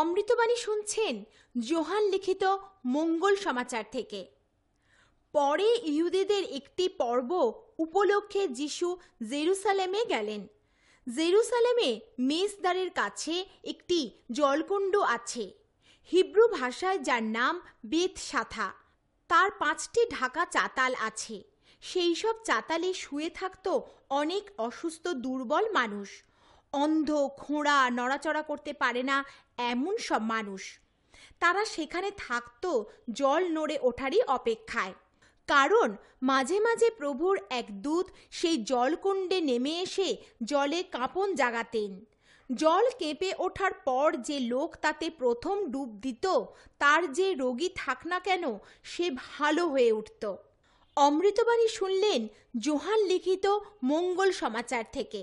অমৃতবাণী শুনছেন জোহান লিখিত মঙ্গল সমাচার থেকে পরে ইহুদিদের একটি পর্ব উপলক্ষে যিশু জেরুসালেমে গেলেন জেরুসালেমে মেসদারের কাছে একটি জলকুণ্ড আছে হিব্রু ভাষায় যার নাম বেত সাথা তার পাঁচটি ঢাকা চাতাল আছে সেই সব চাতালে শুয়ে থাকত অনেক অসুস্থ দুর্বল মানুষ অন্ধ খোঁড়া নড়াচড়া করতে পারে না এমন সব মানুষ তারা সেখানে থাকতো জল নড়ে ওঠারই অপেক্ষায় কারণ মাঝে মাঝে প্রভুর এক দূত সেই জলকুণ্ডে নেমে এসে জলে কাঁপন জাগাতেন জল কেঁপে ওঠার পর যে লোক তাতে প্রথম ডুব দিত তার যে রোগী থাক না কেন সে ভালো হয়ে উঠত অমৃতবাণী শুনলেন জোহান লিখিত মঙ্গল সমাচার থেকে